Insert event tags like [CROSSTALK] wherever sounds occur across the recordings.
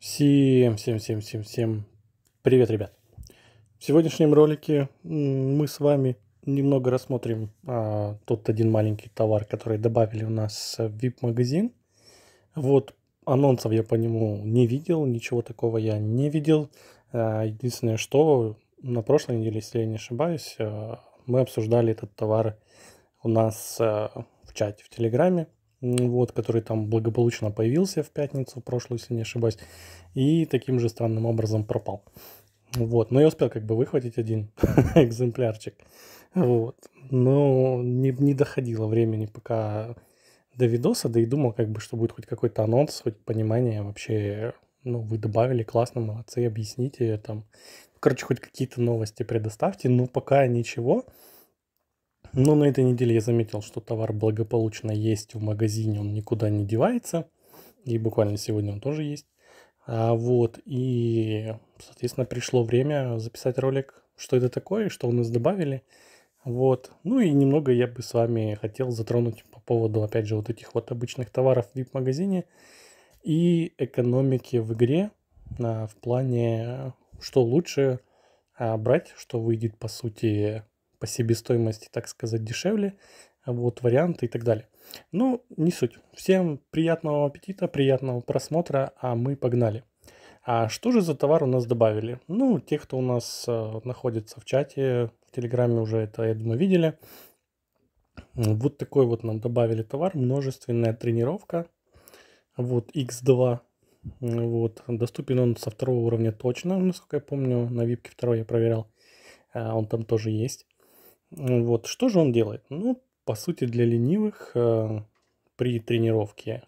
Всем, всем, всем, всем, всем привет, ребят. В сегодняшнем ролике мы с вами немного рассмотрим а, тот один маленький товар, который добавили у нас в VIP-магазин. Вот, анонсов я по нему не видел, ничего такого я не видел. А, единственное, что на прошлой неделе, если я не ошибаюсь, а, мы обсуждали этот товар у нас а, в чате в Телеграме вот, который там благополучно появился в пятницу, в прошлую, если не ошибаюсь, и таким же странным образом пропал. Вот, но я успел как бы выхватить один [LAUGHS] экземплярчик. Вот, но не, не доходило времени пока до видоса, да и думал как бы, что будет хоть какой-то анонс, хоть понимание вообще, ну, вы добавили, классно, молодцы, объясните там. Короче, хоть какие-то новости предоставьте, но пока ничего. Но на этой неделе я заметил, что товар благополучно есть в магазине, он никуда не девается. И буквально сегодня он тоже есть. А вот, и, соответственно, пришло время записать ролик, что это такое, что у нас добавили. Вот, ну и немного я бы с вами хотел затронуть по поводу, опять же, вот этих вот обычных товаров в VIP-магазине и экономики в игре а, в плане, что лучше а, брать, что выйдет, по сути, по себестоимости, так сказать, дешевле, а, вот варианты и так далее. Ну, не суть. Всем приятного аппетита, приятного просмотра, а мы погнали. А что же за товар у нас добавили? Ну, те, кто у нас э, находится в чате, в Телеграме уже это, я думаю, видели. Вот такой вот нам добавили товар, множественная тренировка. Вот X2. Вот, доступен он со второго уровня точно, насколько я помню, на випке 2 я проверял. А, он там тоже есть. Ну вот, что же он делает? Ну, по сути, для ленивых э, при тренировке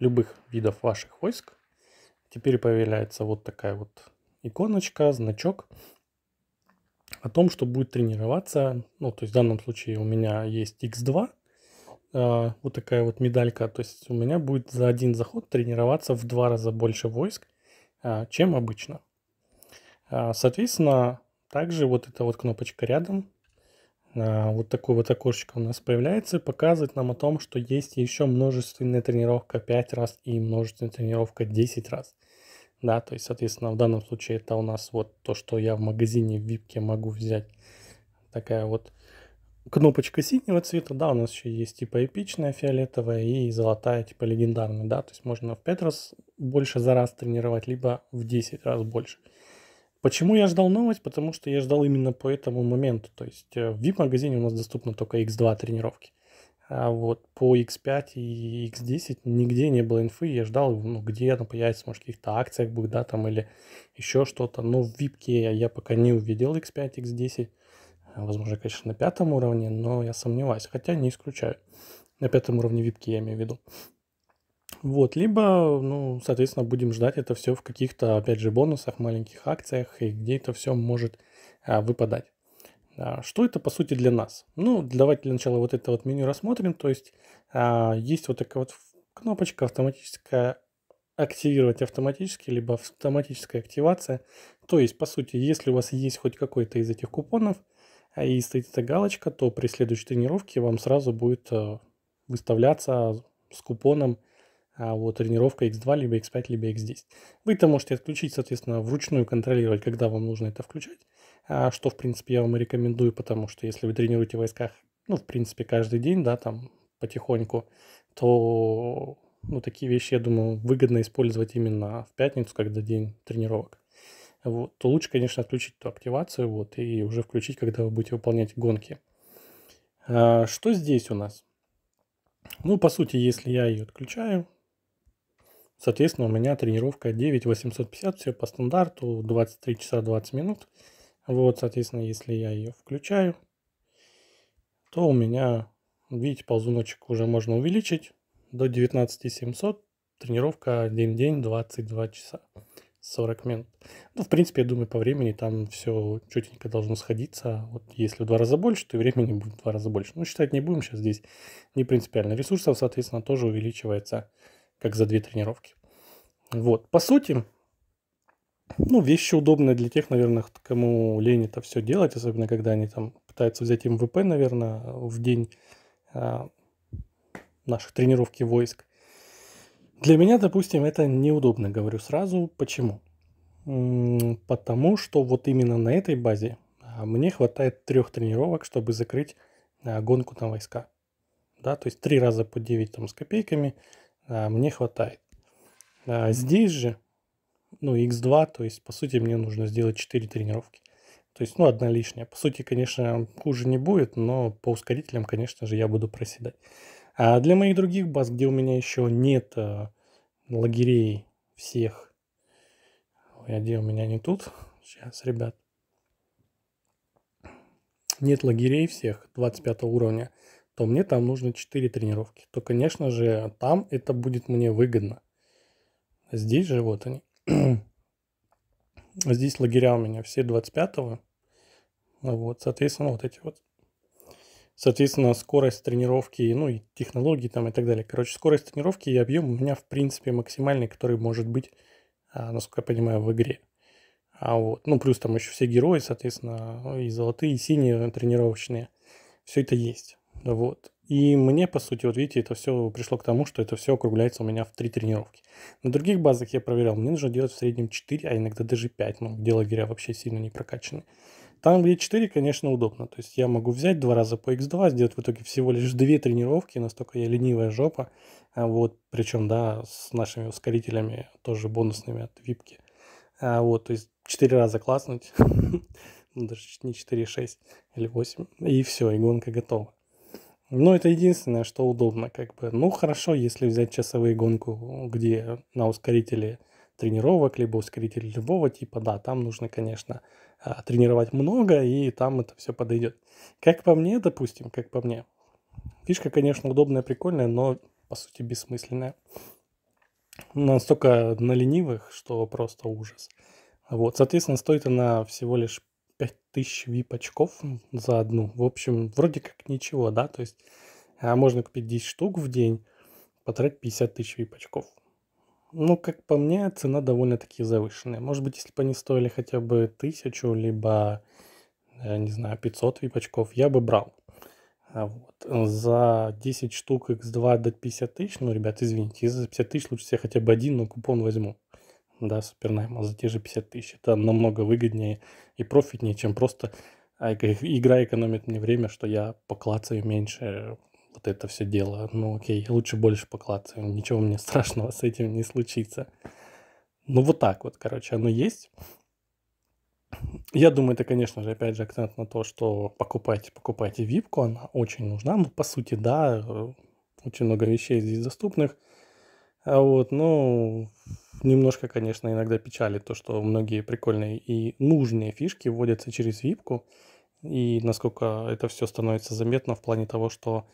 любых видов ваших войск теперь появляется вот такая вот иконочка, значок о том, что будет тренироваться. Ну, то есть в данном случае у меня есть X2, э, вот такая вот медалька. То есть у меня будет за один заход тренироваться в два раза больше войск, э, чем обычно. Э, соответственно, также вот эта вот кнопочка рядом а, вот такое вот окошечко у нас появляется, и показывает нам о том, что есть еще множественная тренировка 5 раз и множественная тренировка 10 раз. Да, то есть, соответственно, в данном случае это у нас вот то, что я в магазине в випке могу взять. Такая вот кнопочка синего цвета, да, у нас еще есть типа эпичная фиолетовая и золотая типа легендарная, да, то есть можно в 5 раз больше за раз тренировать, либо в 10 раз больше. Почему я ждал новость? Потому что я ждал именно по этому моменту. То есть э, в VIP-магазине у нас доступно только X2 тренировки. А вот по X5 и X10 нигде не было инфы, я ждал, ну, где она появится, может, в каких-то акциях будет, да, там, или еще что-то. Но в випке я пока не увидел X5, X10. Возможно, конечно, на пятом уровне, но я сомневаюсь, хотя не исключаю. На пятом уровне випки я имею в виду. Вот, либо, ну, соответственно, будем ждать это все в каких-то, опять же, бонусах, маленьких акциях, и где это все может а, выпадать. А, что это, по сути, для нас? Ну, давайте для начала вот это вот меню рассмотрим. То есть, а, есть вот такая вот кнопочка автоматическая активировать автоматически, либо автоматическая активация. То есть, по сути, если у вас есть хоть какой-то из этих купонов, а, и стоит эта галочка, то при следующей тренировке вам сразу будет э, выставляться с купоном а вот тренировка X2, либо X5, либо X10. Вы это можете отключить, соответственно, вручную контролировать, когда вам нужно это включать, а что, в принципе, я вам и рекомендую, потому что если вы тренируете в войсках, ну, в принципе, каждый день, да, там, потихоньку, то, ну, такие вещи, я думаю, выгодно использовать именно в пятницу, когда день тренировок. Вот, то лучше, конечно, отключить эту активацию, вот, и уже включить, когда вы будете выполнять гонки. А, что здесь у нас? Ну, по сути, если я ее отключаю, Соответственно, у меня тренировка 9850, все по стандарту, 23 часа 20 минут. Вот, соответственно, если я ее включаю, то у меня, видите, ползуночек уже можно увеличить до 19700. Тренировка один день 22 часа 40 минут. Ну, в принципе, я думаю, по времени там все четенько должно сходиться. Вот если в два раза больше, то и времени будет в два раза больше. Ну, считать не будем сейчас здесь, не принципиально. Ресурсов, соответственно, тоже увеличивается как за две тренировки. Вот, по сути, ну, вещи удобные для тех, наверное, кому лень это все делать, особенно когда они там пытаются взять МВП, наверное, в день э, наших тренировки войск. Для меня, допустим, это неудобно, говорю сразу. Почему? Потому что вот именно на этой базе а, мне хватает трех тренировок, чтобы закрыть а, гонку на войска. Да, то есть три раза по 9 там, с копейками – а мне хватает. А, здесь же, ну, x2, то есть, по сути, мне нужно сделать 4 тренировки. То есть, ну, одна лишняя. По сути, конечно, хуже не будет, но по ускорителям, конечно же, я буду проседать. А для моих других баз, где у меня еще нет э, лагерей всех, Ой, а где у меня не тут? Сейчас, ребят. Нет лагерей всех 25 уровня то мне там нужно 4 тренировки, то, конечно же, там это будет мне выгодно. Здесь же вот они. [CLEARS THROAT] Здесь лагеря у меня все 25-го. Вот, соответственно, вот эти вот. Соответственно, скорость тренировки, ну и технологии там и так далее. Короче, скорость тренировки и объем у меня, в принципе, максимальный, который может быть, а, насколько я понимаю, в игре. А вот, ну, плюс там еще все герои, соответственно, и золотые, и синие тренировочные. Все это есть. Вот. И мне, по сути, вот видите, это все пришло к тому, что это все округляется у меня в три тренировки. На других базах я проверял, мне нужно делать в среднем 4, а иногда даже 5, ну, где лагеря вообще сильно не прокачаны. Там, где 4, конечно, удобно. То есть я могу взять два раза по X2, сделать в итоге всего лишь две тренировки, настолько я ленивая жопа. А Вот, причем, да, с нашими ускорителями, тоже бонусными от випки. А Вот, то есть 4 раза класснуть, [LAUGHS] ну, даже не 4, 6 или 8, и все, и гонка готова. Но это единственное, что удобно, как бы. Ну, хорошо, если взять часовые гонку, где на ускорителе тренировок, либо ускоритель любого типа, да, там нужно, конечно, а, тренировать много, и там это все подойдет. Как по мне, допустим, как по мне. Фишка, конечно, удобная, прикольная, но, по сути, бессмысленная. Настолько на ленивых, что просто ужас. Вот, соответственно, стоит она всего лишь 5000 вип-очков за одну. В общем, вроде как ничего, да? То есть а можно купить 10 штук в день, потратить 50 тысяч вип-очков. Ну, как по мне, цена довольно-таки завышенная. Может быть, если бы они стоили хотя бы тысячу, либо, э, не знаю, 500 випочков я бы брал. А вот. За 10 штук x2 до 50 тысяч, ну, ребят, извините, за 50 тысяч лучше себе хотя бы один, но купон возьму да, супернайма за те же 50 тысяч. Это намного выгоднее и профитнее, чем просто а, игра экономит мне время, что я поклацаю меньше вот это все дело. Ну окей, лучше больше поклацаю, ничего мне [LAUGHS] страшного с этим не случится. Ну вот так вот, короче, оно есть. Я думаю, это, конечно же, опять же, акцент на то, что покупайте, покупайте випку, она очень нужна. Ну, по сути, да, э, очень много вещей здесь доступных. а Вот, ну, но немножко, конечно, иногда печалит то, что многие прикольные и нужные фишки вводятся через випку, и насколько это все становится заметно в плане того, что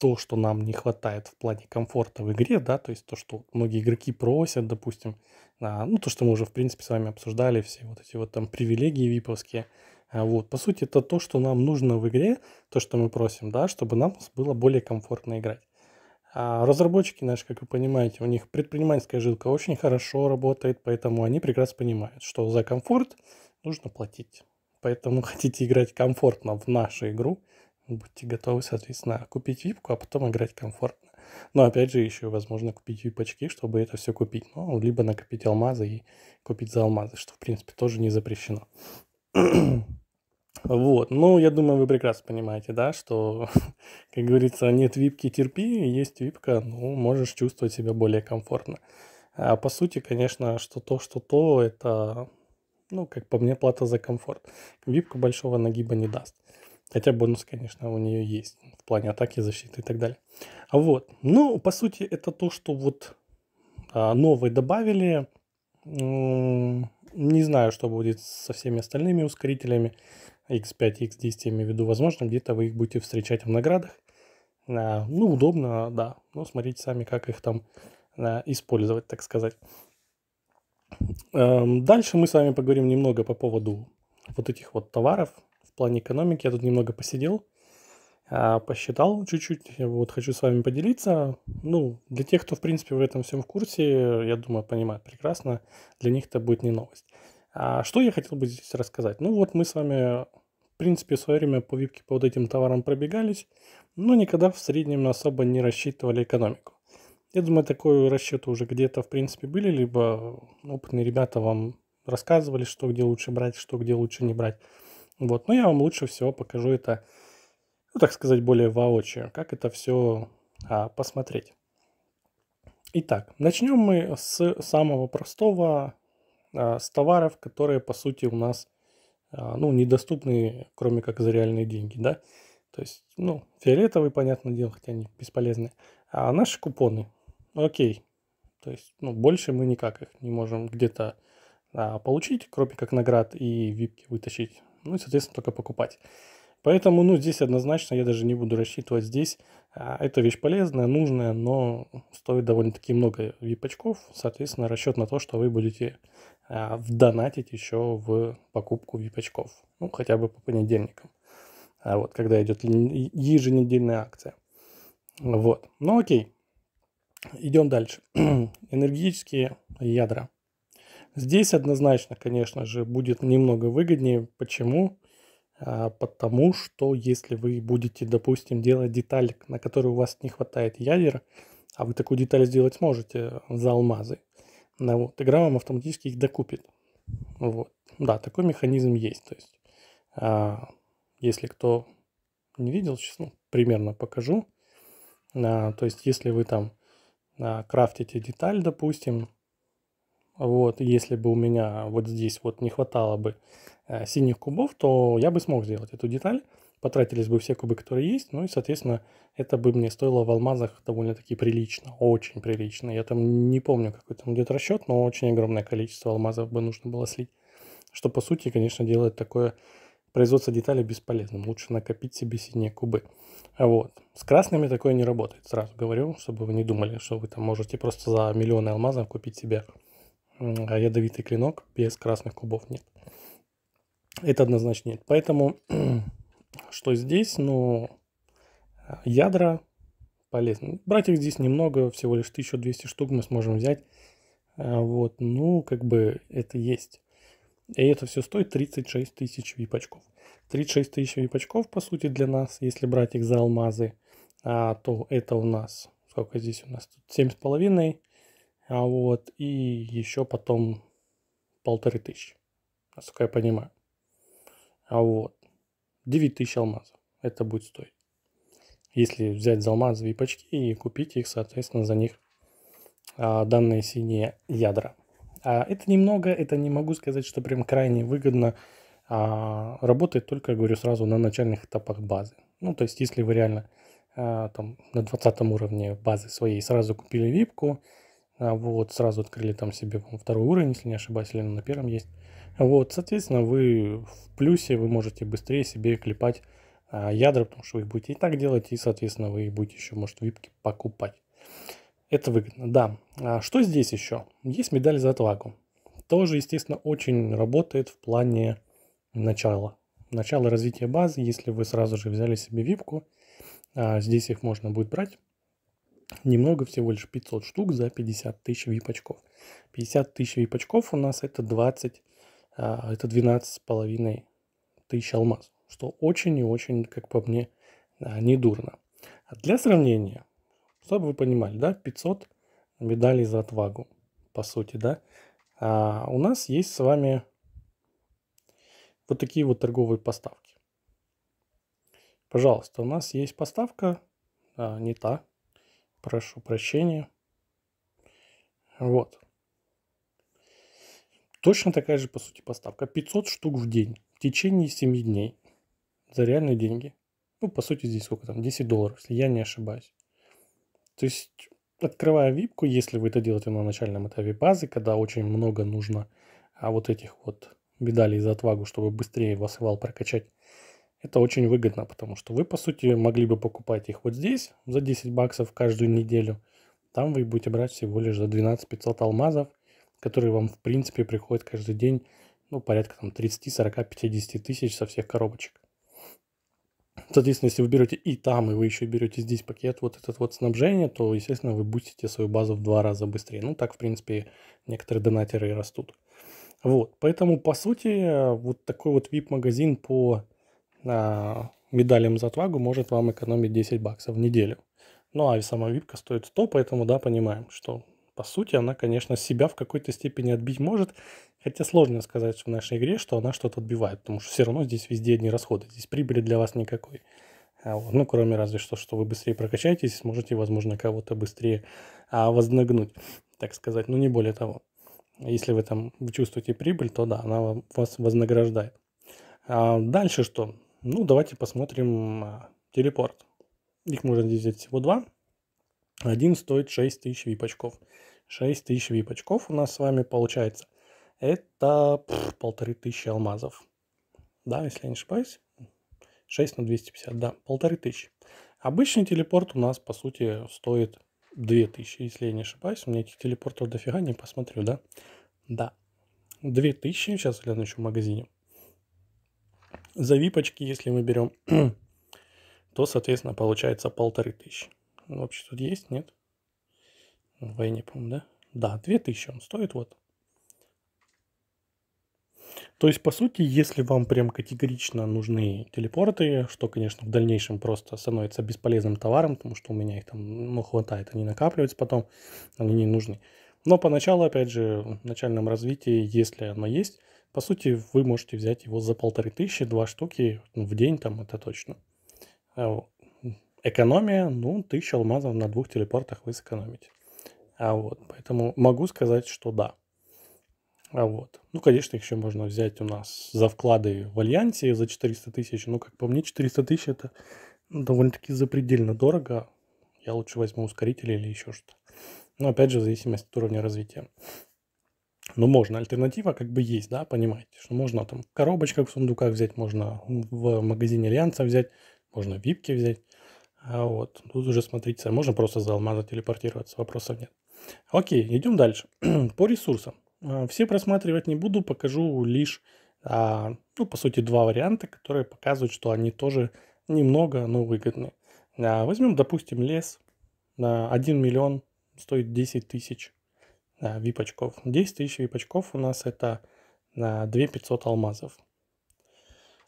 то, что нам не хватает в плане комфорта в игре, да, то есть то, что многие игроки просят, допустим, а, ну, то, что мы уже, в принципе, с вами обсуждали, все вот эти вот там привилегии виповские, а, вот, по сути, это то, что нам нужно в игре, то, что мы просим, да, чтобы нам было более комфортно играть. А разработчики наши, как вы понимаете, у них предпринимательская жилка очень хорошо работает, поэтому они прекрасно понимают, что за комфорт нужно платить. Поэтому [LAUGHS] хотите играть комфортно в нашу игру, будьте готовы, соответственно, купить випку, а потом играть комфортно. Но опять же, еще возможно купить випочки, чтобы это все купить. Ну, либо накопить алмазы и купить за алмазы, что, в принципе, тоже не запрещено. [CLEARS THROAT] Вот, ну, я думаю, вы прекрасно понимаете, да, что, [LAUGHS] как говорится, нет випки терпи, есть випка, ну, можешь чувствовать себя более комфортно. А по сути, конечно, что то, что то, это, ну, как по мне, плата за комфорт. Випка большого нагиба не даст. Хотя бонус, конечно, у нее есть в плане атаки, защиты и так далее. А вот, ну, по сути, это то, что вот а, новые добавили. Не знаю, что будет со всеми остальными ускорителями. X5, X10, я имею в виду, возможно, где-то вы их будете встречать в наградах. А, ну, удобно, да, но смотрите сами, как их там а, использовать, так сказать. Эм, дальше мы с вами поговорим немного по поводу вот этих вот товаров в плане экономики. Я тут немного посидел, а, посчитал чуть-чуть, вот хочу с вами поделиться. Ну, для тех, кто, в принципе, в этом всем в курсе, я думаю, понимает прекрасно, для них это будет не новость. А что я хотел бы здесь рассказать? Ну вот мы с вами принципе, в свое время по випке по вот этим товарам пробегались, но никогда в среднем особо не рассчитывали экономику. Я думаю, такой расчеты уже где-то, в принципе, были, либо опытные ребята вам рассказывали, что где лучше брать, что где лучше не брать. Вот, но я вам лучше всего покажу это, ну, так сказать, более воочию, как это все а, посмотреть. Итак, начнем мы с самого простого, а, с товаров, которые, по сути, у нас а, ну, недоступные, кроме как за реальные деньги, да. То есть, ну, фиолетовый, понятное дело, хотя они бесполезные, А наши купоны, ну, окей. То есть, ну, больше мы никак их не можем где-то а, получить, кроме как наград и випки вытащить. Ну и, соответственно, только покупать. Поэтому, ну, здесь однозначно я даже не буду рассчитывать здесь. А, это вещь полезная, нужная, но стоит довольно-таки много випочков. Соответственно, расчет на то, что вы будете а, донатить еще в покупку випочков. Ну, хотя бы по понедельникам. А вот, когда идет еженедельная акция. Вот. Ну, окей. Идем дальше. [CLEARS THROAT] Энергетические ядра. Здесь однозначно, конечно же, будет немного выгоднее. Почему? А, потому что если вы будете, допустим, делать деталь, на которую у вас не хватает ядер, а вы такую деталь сделать можете за алмазы, на вот, игра вам автоматически их докупит. Вот. Да, такой механизм есть. То есть, а, если кто не видел, сейчас ну, примерно покажу. А, то есть, если вы там а, крафтите деталь, допустим, вот, если бы у меня вот здесь вот не хватало бы Э, синих кубов, то я бы смог сделать эту деталь. Потратились бы все кубы, которые есть, ну и, соответственно, это бы мне стоило в алмазах довольно-таки прилично, очень прилично. Я там не помню, какой там идет расчет, но очень огромное количество алмазов бы нужно было слить. Что, по сути, конечно, делает такое производство деталей бесполезным. Лучше накопить себе синие кубы. Вот. С красными такое не работает, сразу говорю, чтобы вы не думали, что вы там можете просто за миллионы алмазов купить себе ядовитый клинок без красных кубов. Нет. Это однозначно нет. Поэтому [CLEARS THROAT] что здесь, ну, ядра полезны. Брать их здесь немного, всего лишь 1200 штук мы сможем взять. А, вот, ну, как бы это есть. И это все стоит 36 тысяч випочков. 36 тысяч випочков, по сути, для нас, если брать их за алмазы, а, то это у нас, сколько здесь у нас, тут 7,5, а вот, и еще потом полторы тысячи, насколько я понимаю. А вот. 9000 алмазов. Это будет стоить. Если взять за алмазовые пачки и купить их, соответственно, за них а, данные синие ядра. А это немного, это не могу сказать, что прям крайне выгодно. А, работает только, говорю сразу, на начальных этапах базы. Ну, то есть, если вы реально а, там на 20 уровне базы своей сразу купили випку, а вот, сразу открыли там себе второй уровень, если не ошибаюсь, или на первом есть. Вот, соответственно, вы в плюсе, вы можете быстрее себе клепать а, ядра, потому что вы их будете и так делать, и, соответственно, вы их будете еще, может, випки покупать. Это выгодно, да. А что здесь еще? Есть медаль за отвагу. Тоже, естественно, очень работает в плане начала. Начало развития базы, если вы сразу же взяли себе випку, а, здесь их можно будет брать немного, всего лишь 500 штук за 50 тысяч випочков. 50 тысяч випочков у нас это 20, а, это 12 с половиной тысяч алмаз, что очень и очень, как по мне, а, недурно. А для сравнения, чтобы вы понимали, да, 500 медалей за отвагу, по сути, да, а у нас есть с вами вот такие вот торговые поставки. Пожалуйста, у нас есть поставка а, не та, Прошу прощения. Вот. Точно такая же, по сути, поставка. 500 штук в день в течение 7 дней за реальные деньги. Ну, по сути, здесь сколько там? 10 долларов, если я не ошибаюсь. То есть, открывая випку, если вы это делаете на начальном этапе базы, когда очень много нужно а вот этих вот медалей за отвагу, чтобы быстрее вас вал прокачать это очень выгодно, потому что вы, по сути, могли бы покупать их вот здесь за 10 баксов каждую неделю. Там вы будете брать всего лишь за 12 500 алмазов, которые вам, в принципе, приходят каждый день, ну, порядка там 30, 40, 50 тысяч со всех коробочек. Соответственно, если вы берете и там, и вы еще берете здесь пакет вот этот вот снабжение, то, естественно, вы бустите свою базу в два раза быстрее. Ну, так, в принципе, некоторые донатеры и растут. Вот, поэтому, по сути, вот такой вот VIP-магазин по а, медалям за отвагу может вам экономить 10 баксов в неделю. Ну а сама випка стоит 100, поэтому да, понимаем, что по сути она, конечно, себя в какой-то степени отбить может, хотя сложно сказать в нашей игре, что она что-то отбивает, потому что все равно здесь везде одни расходы, здесь прибыли для вас никакой. А ну, кроме разве что, что вы быстрее прокачаетесь, сможете, возможно, кого-то быстрее а, вознагнуть, так сказать, но ну, не более того. Если вы там чувствуете прибыль, то да, она вас вознаграждает. А дальше что? Ну, давайте посмотрим а, телепорт. Их можно здесь взять всего два. Один стоит тысяч випочков. тысяч випочков у нас с вами получается. Это полторы тысячи алмазов. Да, если я не ошибаюсь. 6 на 250, да, полторы тысячи. Обычный телепорт у нас, по сути, стоит 2000, если я не ошибаюсь. У меня этих телепортов дофига, не посмотрю, да? Да. 2000, сейчас гляну еще в магазине. За випочки, если мы берем, [CLEARS THROAT] то, соответственно, получается полторы тысячи. Ну, вообще тут есть, нет? В не помню, да? Да, две тысячи он стоит, вот. То есть, по сути, если вам прям категорично нужны телепорты, что, конечно, в дальнейшем просто становится бесполезным товаром, потому что у меня их там ну, хватает, они накапливаются потом, они не нужны. Но поначалу, опять же, в начальном развитии, если оно есть, по сути, вы можете взять его за полторы тысячи, два штуки ну, в день там, это точно. А, экономия, ну, тысяча алмазов на двух телепортах вы сэкономите. А вот, поэтому могу сказать, что да. А вот. Ну, конечно, еще можно взять у нас за вклады в Альянсе за 400 тысяч. но как по мне, 400 тысяч это довольно-таки запредельно дорого. Я лучше возьму ускоритель или еще что-то. Но опять же, в зависимости от уровня развития ну, можно, альтернатива как бы есть, да, понимаете, что можно там в коробочках, в сундуках взять, можно в магазине Альянса взять, можно в Випке взять, а вот, тут уже смотрите, можно просто за алмаза телепортироваться, вопросов нет. Окей, идем дальше. [CLEARS THROAT] По ресурсам. А, все просматривать не буду, покажу лишь, а, ну, по сути, два варианта, которые показывают, что они тоже немного, но выгодны. А, возьмем, допустим, лес. А, 1 миллион стоит 10 тысяч Э, випочков очков. 10 тысяч випочков у нас это на 2500 алмазов.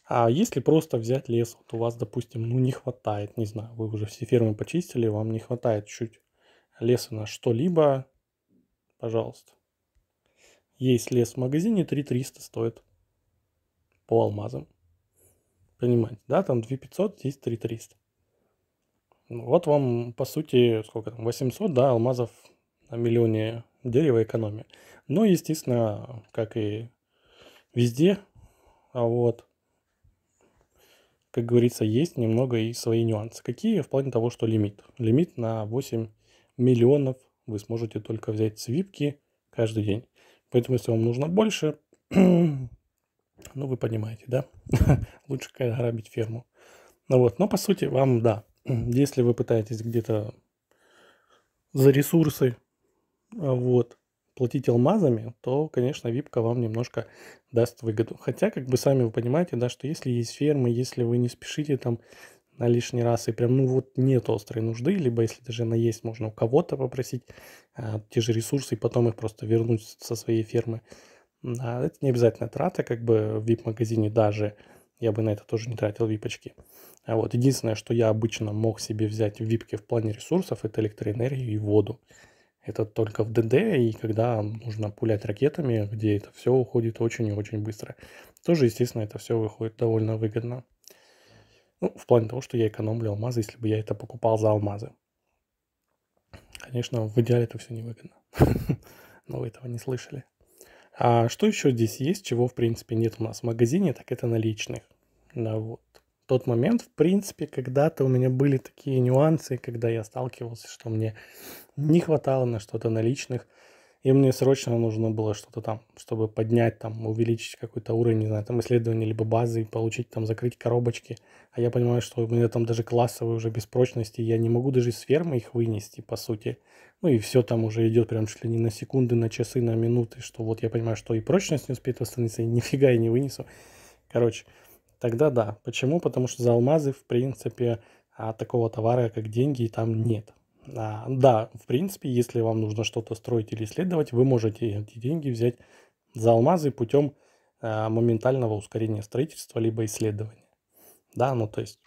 А если просто взять лес, вот у вас, допустим, ну не хватает, не знаю, вы уже все фермы почистили, вам не хватает чуть леса на что-либо, пожалуйста. Есть лес в магазине, 3300 стоит по алмазам. Понимаете, да, там 2500, здесь 3300. Вот вам, по сути, сколько там, 800, да, алмазов на миллионе дерева экономия. Но, естественно, как и везде, а вот, как говорится, есть немного и свои нюансы. Какие? В плане того, что лимит. Лимит на 8 миллионов вы сможете только взять свипки каждый день. Поэтому, если вам нужно больше, [CLEARS THROAT] ну, вы понимаете, да? [LAUGHS] Лучше грабить ферму. Ну вот, но по сути вам, да, [CLEARS THROAT] если вы пытаетесь где-то за ресурсы вот, платить алмазами, то, конечно, випка вам немножко даст выгоду. Хотя, как бы сами вы понимаете, да, что если есть фермы, если вы не спешите там на лишний раз, и прям, ну вот, нет острой нужды, либо если даже она есть, можно у кого-то попросить а, те же ресурсы и потом их просто вернуть со своей фермы. А, это не обязательно трата, как бы в VIP-магазине даже, я бы на это тоже не тратил випочки. А вот единственное, что я обычно мог себе взять в випке в плане ресурсов, это электроэнергию и воду. Это только в ДД, и когда нужно пулять ракетами, где это все уходит очень и очень быстро. Тоже, естественно, это все выходит довольно выгодно. Ну, в плане того, что я экономлю алмазы, если бы я это покупал за алмазы. Конечно, в идеале это все невыгодно. [LAUGHS] Но вы этого не слышали. А что еще здесь есть, чего, в принципе, нет у нас в магазине, так это наличных. Да, вот тот момент, в принципе, когда-то у меня были такие нюансы, когда я сталкивался, что мне не хватало на что-то наличных, и мне срочно нужно было что-то там, чтобы поднять, там, увеличить какой-то уровень, не знаю, там, исследования либо базы, и получить, там, закрыть коробочки. А я понимаю, что у меня там даже классовые уже без прочности, я не могу даже с фермы их вынести, по сути. Ну и все там уже идет прям чуть ли не на секунды, на часы, на минуты, что вот я понимаю, что и прочность не успеет восстановиться, и [LAUGHS] нифига я не вынесу. Короче, тогда да. Почему? Потому что за алмазы, в принципе, а, такого товара, как деньги, там нет. А, да, в принципе, если вам нужно что-то строить или исследовать, вы можете эти деньги взять за алмазы путем а, моментального ускорения строительства либо исследования. Да, ну то есть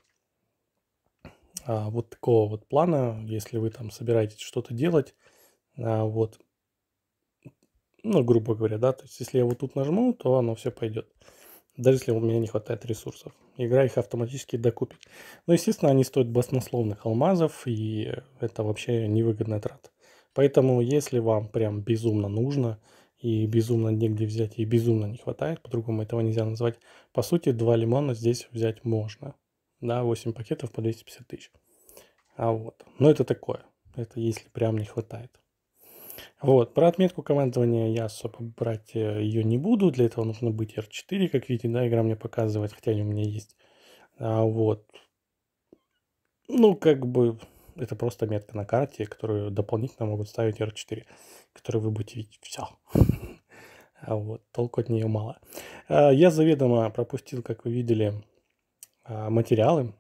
а, вот такого вот плана, если вы там собираетесь что-то делать, а, вот, ну, грубо говоря, да, то есть если я вот тут нажму, то оно все пойдет даже если у меня не хватает ресурсов. Игра их автоматически докупит. Но, ну, естественно, они стоят баснословных алмазов, и это вообще невыгодная трата. Поэтому, если вам прям безумно нужно, и безумно негде взять, и безумно не хватает, по-другому этого нельзя назвать, по сути, два лимона здесь взять можно. Да, 8 пакетов по 250 тысяч. А вот. Но это такое. Это если прям не хватает. Вот. Про отметку командования я особо брать э, ее не буду. Для этого нужно быть R4, как видите, да, игра мне показывает, хотя они у меня есть. А, вот. Ну, как бы, это просто метка на карте, которую дополнительно могут ставить R4, которую вы будете видеть. Все. [LAUGHS] А вот, толку от нее мало. А, я заведомо пропустил, как вы видели, а, материалы.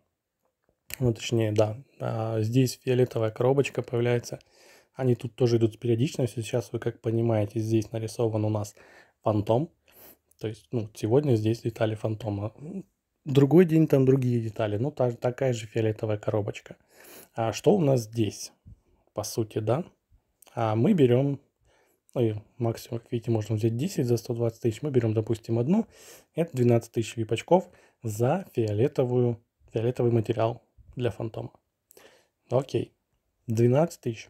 Ну, точнее, да, а, здесь фиолетовая коробочка появляется – они тут тоже идут с периодичностью. Сейчас вы, как понимаете, здесь нарисован у нас фантом. То есть, ну, сегодня здесь детали фантома. Другой день там другие детали. Ну, та, такая же фиолетовая коробочка. А что у нас здесь? По сути, да? А мы берем, ну и максимум, как видите, можно взять 10 за 120 тысяч. Мы берем, допустим, одну. Это 12 тысяч випочков за фиолетовую, фиолетовый материал для фантома. Окей. 12 тысяч.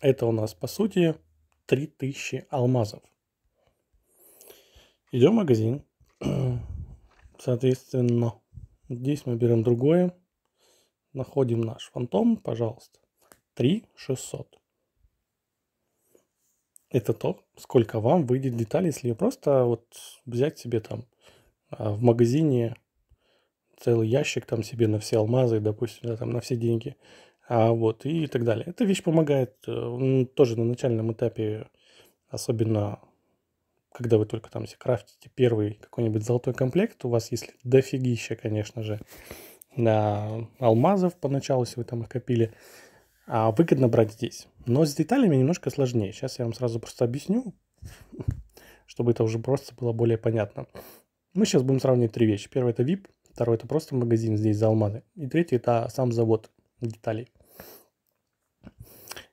Это у нас, по сути, 3000 алмазов. Идем в магазин. [CLEARS THROAT] Соответственно, здесь мы берем другое. Находим наш фантом, пожалуйста. 3600. Это то, сколько вам выйдет деталей, если просто вот взять себе там а, в магазине целый ящик там себе на все алмазы, допустим, да, там на все деньги – а, вот, и так далее. Эта вещь помогает ну, тоже на начальном этапе, особенно когда вы только там себе крафтите первый какой-нибудь золотой комплект, у вас если дофигища, конечно же, на алмазов поначалу, если вы там их копили, а выгодно брать здесь. Но с деталями немножко сложнее. Сейчас я вам сразу просто объясню, [LAUGHS] чтобы это уже просто было более понятно. Мы сейчас будем сравнивать три вещи. Первое это VIP, второе это просто магазин здесь за алмазы, и третье это сам завод деталей.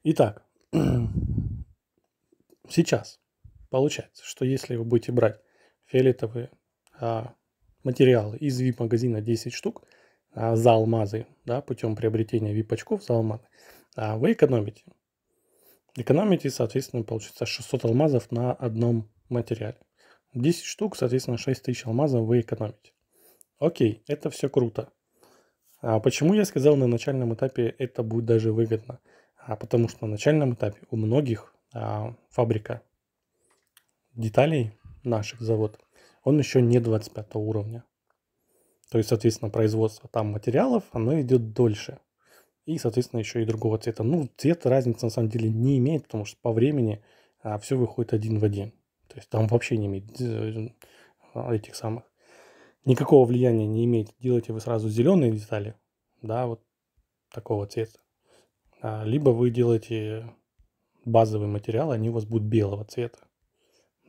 Итак, [CLEARS THROAT] сейчас получается, что если вы будете брать фиолетовые а, материалы из VIP-магазина 10 штук а, за алмазы, да, путем приобретения VIP-очков за алмазы, а вы экономите. Экономите, соответственно, получится 600 алмазов на одном материале. 10 штук, соответственно, 6000 алмазов вы экономите. Окей, это все круто. А почему я сказал на начальном этапе это будет даже выгодно? А потому что на начальном этапе у многих а, фабрика деталей наших завод, он еще не 25 уровня. То есть, соответственно, производство там материалов, оно идет дольше. И, соответственно, еще и другого цвета. Ну, цвет разницы на самом деле не имеет, потому что по времени а, все выходит один в один. То есть там вообще не имеет э, э, этих самых. Никакого влияния не имеет. Делайте вы сразу зеленые детали, да, вот такого цвета. А, либо вы делаете базовый материал, они у вас будут белого цвета.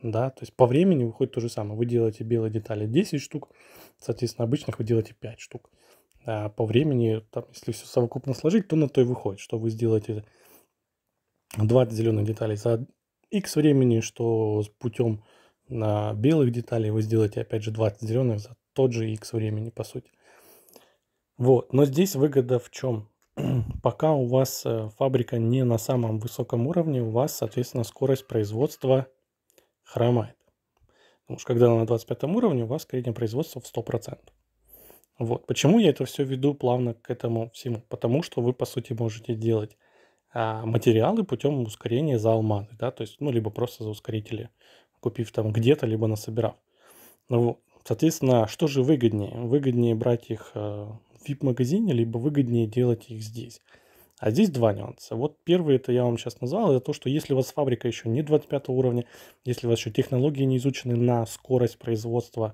Да, то есть по времени выходит то же самое. Вы делаете белые детали 10 штук, соответственно, обычных вы делаете 5 штук. А по времени, там, если все совокупно сложить, то на то и выходит, что вы сделаете 20 зеленых деталей за x времени, что с путем на белых деталей вы сделаете, опять же, 20 зеленых за тот же x времени, по сути. Вот, но здесь выгода в чем? [CLEARS THROAT] пока у вас э, фабрика не на самом высоком уровне, у вас, соответственно, скорость производства хромает. Потому что когда она на 25 уровне, у вас среднее производство в 100%. Вот. Почему я это все веду плавно к этому всему? Потому что вы, по сути, можете делать а, материалы путем ускорения за алмазы, да, то есть, ну, либо просто за ускорители, купив там где-то, либо насобирав. Ну, Соответственно, а что же выгоднее? Выгоднее брать их э, VIP-магазине, либо выгоднее делать их здесь. А здесь два нюанса. Вот первый, это я вам сейчас назвал, это то, что если у вас фабрика еще не 25 уровня, если у вас еще технологии не изучены на скорость производства,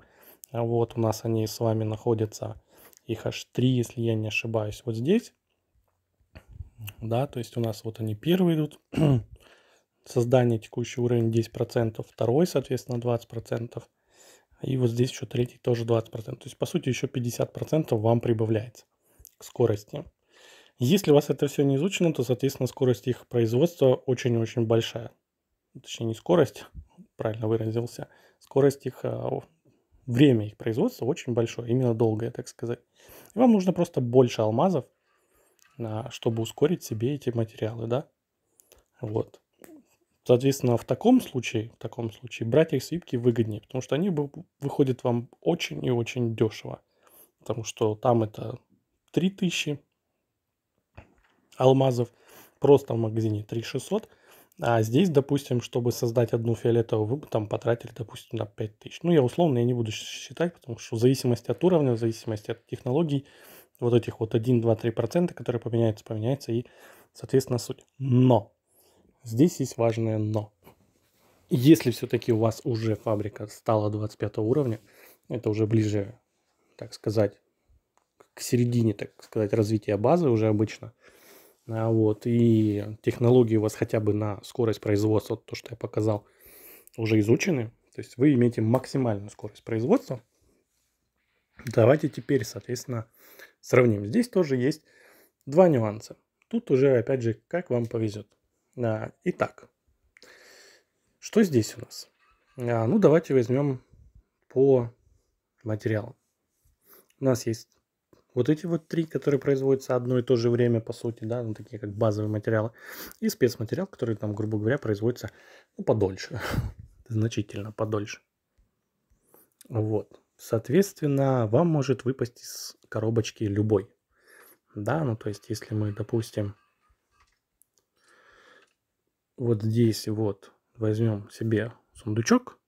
а вот у нас они с вами находятся, их аж 3, если я не ошибаюсь, вот здесь, да, то есть у нас вот они первые идут, [CLEARS THROAT] создание текущий уровень 10%, второй, соответственно, 20%, и вот здесь еще третий тоже 20%. То есть, по сути, еще 50% вам прибавляется к скорости. Если у вас это все не изучено, то, соответственно, скорость их производства очень-очень большая. Точнее, не скорость, правильно выразился, скорость их, а, время их производства очень большое, именно долгое, так сказать. И вам нужно просто больше алмазов, а, чтобы ускорить себе эти материалы, да? Вот. Соответственно, в таком случае, в таком случае брать их свипки выгоднее, потому что они выходят вам очень и очень дешево. Потому что там это 3000 алмазов просто в магазине 3600, а здесь, допустим, чтобы создать одну фиолетовую, вы бы там потратили, допустим, на 5000. Ну, я условно, я не буду считать, потому что в зависимости от уровня, в зависимости от технологий, вот этих вот 1, 2, 3 процента, которые поменяются, поменяются и, соответственно, суть. Но Здесь есть важное но. Если все-таки у вас уже фабрика стала 25 уровня, это уже ближе, так сказать, к середине, так сказать, развития базы уже обычно. А, вот, и технологии у вас хотя бы на скорость производства, то, что я показал, уже изучены. То есть вы имеете максимальную скорость производства. Давайте теперь, соответственно, сравним. Здесь тоже есть два нюанса. Тут уже, опять же, как вам повезет. А, итак, что здесь у нас? А, ну, давайте возьмем по материалам. У нас есть вот эти вот три, которые производятся одно и то же время, по сути, да, ну, такие как базовые материалы, и спецматериал, который там, грубо говоря, производится ну, подольше, [LAUGHS] значительно подольше. Вот. Соответственно, вам может выпасть из коробочки любой. Да, ну то есть, если мы, допустим, вот здесь вот возьмем себе сундучок,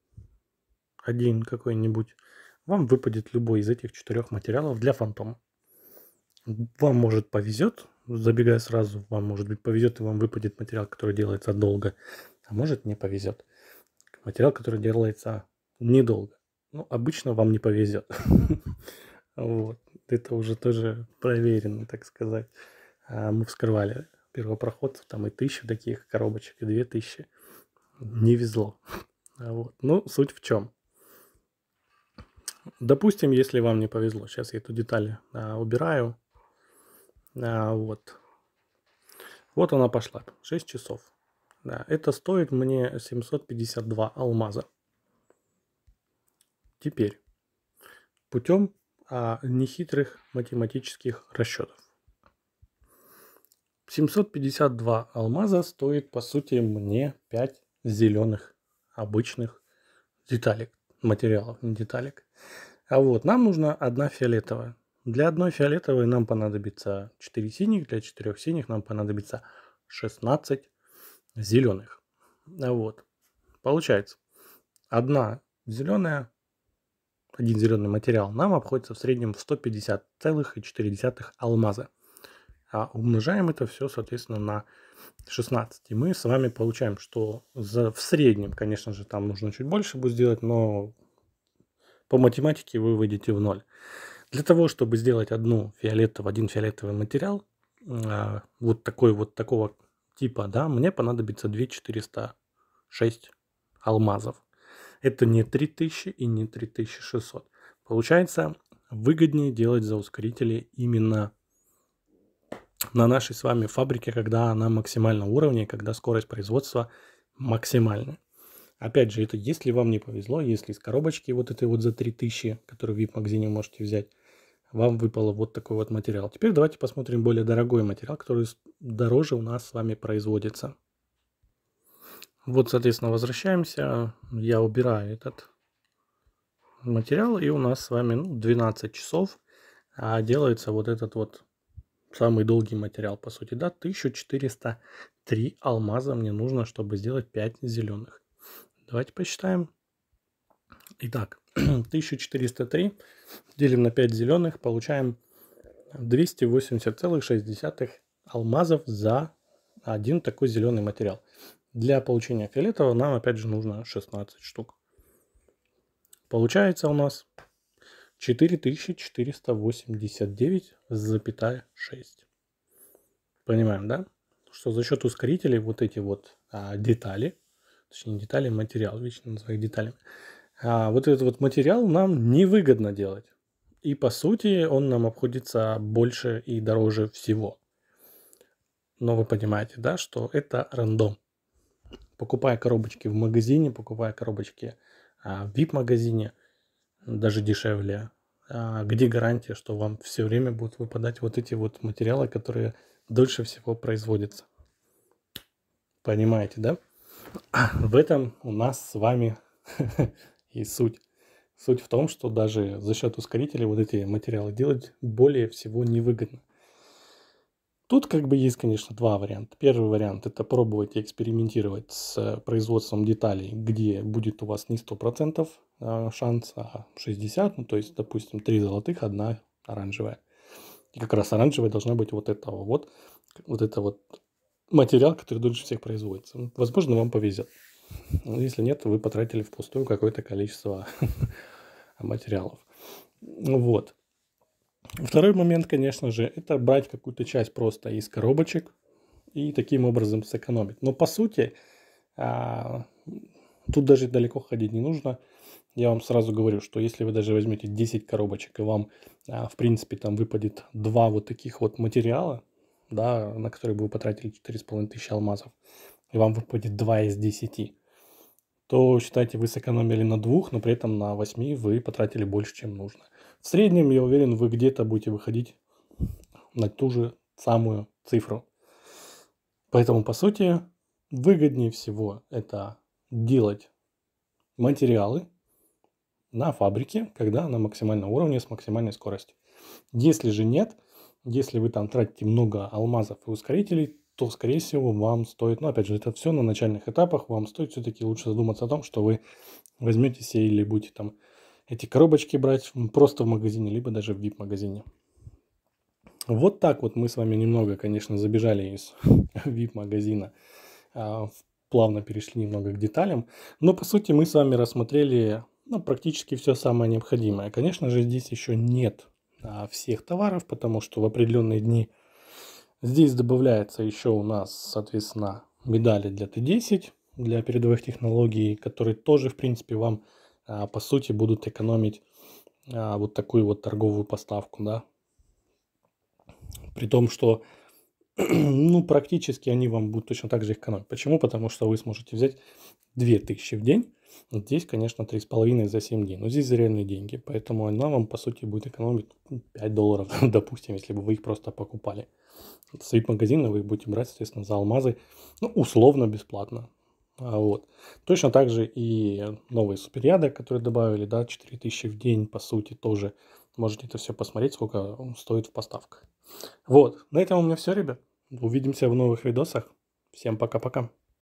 один какой-нибудь, вам выпадет любой из этих четырех материалов для фантома. Вам может повезет, забегая сразу, вам может быть повезет, и вам выпадет материал, который делается долго, а может не повезет. Материал, который делается недолго. Ну, обычно вам не повезет. [LAUGHS] Вот. Это уже тоже проверено, так сказать. А, мы вскрывали первопроходцев, там и тысячу таких коробочек, и две тысячи. Не везло. [LAUGHS] А вот. Ну, суть в чем. Допустим, если вам не повезло, сейчас я эту деталь а, убираю. А, вот. Вот она пошла, 6 часов. Да, это стоит мне 752 алмаза. Теперь путем а, нехитрых математических расчетов. 752 алмаза стоит, по сути, мне 5 зеленых обычных деталек, материалов, не деталек. А вот, нам нужна одна фиолетовая. Для одной фиолетовой нам понадобится 4 синих, для 4 синих нам понадобится 16 зеленых. А вот, получается, одна зеленая, один зеленый материал нам обходится в среднем в 150,4 алмаза а умножаем это все, соответственно, на 16. И мы с вами получаем, что за, в среднем, конечно же, там нужно чуть больше будет сделать, но по математике вы выйдете в ноль. Для того, чтобы сделать одну фиолетовый один фиолетовый материал, а, вот такой вот такого типа, да, мне понадобится 2406 алмазов. Это не 3000 и не 3600. Получается, выгоднее делать за ускорители именно на нашей с вами фабрике, когда она максимальна уровне, когда скорость производства максимальна. Опять же, это если вам не повезло, если из коробочки вот этой вот за 3000, которую в VIP-магазине можете взять, вам выпало вот такой вот материал. Теперь давайте посмотрим более дорогой материал, который дороже у нас с вами производится. Вот, соответственно, возвращаемся. Я убираю этот материал, и у нас с вами ну, 12 часов а делается вот этот вот самый долгий материал, по сути, да, 1403 алмаза мне нужно, чтобы сделать 5 зеленых. Давайте посчитаем. Итак, 1403 [CLEARS THROAT] делим на 5 зеленых, получаем 280,6 алмазов за один такой зеленый материал. Для получения фиолетового нам опять же нужно 16 штук. Получается у нас 4489,6. Понимаем, да? Что за счет ускорителей вот эти вот а, детали, точнее детали, а материал, вечно называю деталями, а, вот этот вот материал нам невыгодно делать. И по сути он нам обходится больше и дороже всего. Но вы понимаете, да, что это рандом. Покупая коробочки в магазине, покупая коробочки а, в VIP-магазине – даже дешевле. А где гарантия, что вам все время будут выпадать вот эти вот материалы, которые дольше всего производятся? Понимаете, да? В этом у нас с вами [LAUGHS] и суть. Суть в том, что даже за счет ускорителей вот эти материалы делать более всего невыгодно. Тут как бы есть, конечно, два варианта. Первый вариант – это пробовать и экспериментировать с производством деталей, где будет у вас не 100%, шанс, а 60, ну то есть, допустим, 3 золотых, одна оранжевая. И как раз оранжевая должна быть вот этого вот, вот это вот материал, который дольше всех производится. Ну, возможно, вам повезет. Но если нет, вы потратили впустую какое-то количество [LAUGHS] материалов. Ну вот. Второй момент, конечно же, это брать какую-то часть просто из коробочек и таким образом сэкономить. Но по сути, а, тут даже далеко ходить не нужно – я вам сразу говорю, что если вы даже возьмете 10 коробочек и вам, а, в принципе, там выпадет два вот таких вот материала, да, на которые бы вы потратили 4,5 тысячи алмазов, и вам выпадет 2 из 10, то, считайте, вы сэкономили на двух, но при этом на 8 вы потратили больше, чем нужно. В среднем, я уверен, вы где-то будете выходить на ту же самую цифру. Поэтому, по сути, выгоднее всего это делать материалы, на фабрике, когда она максимальном уровне с максимальной скоростью. Если же нет, если вы там тратите много алмазов и ускорителей, то, скорее всего, вам стоит, ну, опять же, это все на начальных этапах, вам стоит все-таки лучше задуматься о том, что вы возьмете себе или будете там эти коробочки брать просто в магазине, либо даже в VIP-магазине. Вот так вот мы с вами немного, конечно, забежали из VIP-магазина, [LAUGHS] а, плавно перешли немного к деталям, но, по сути, мы с вами рассмотрели ну, практически все самое необходимое. Конечно же, здесь еще нет а, всех товаров, потому что в определенные дни здесь добавляется еще у нас, соответственно, медали для Т-10, для передовых технологий, которые тоже, в принципе, вам, а, по сути, будут экономить а, вот такую вот торговую поставку, да. При том, что, [CLEARS THROAT] ну, практически они вам будут точно так же экономить. Почему? Потому что вы сможете взять 2000 в день, здесь, конечно, 3,5 за 7 дней, но здесь за реальные деньги, поэтому она вам, по сути, будет экономить 5 долларов, [LAUGHS] допустим, если бы вы их просто покупали. С магазин, вы их будете брать, соответственно, за алмазы, ну, условно, бесплатно. А Вот. Точно так же и новые суперяды, которые добавили, да, 4000 в день, по сути, тоже. Можете это все посмотреть, сколько стоит в поставках. Вот, на этом у меня все, ребят. Увидимся в новых видосах. Всем пока-пока.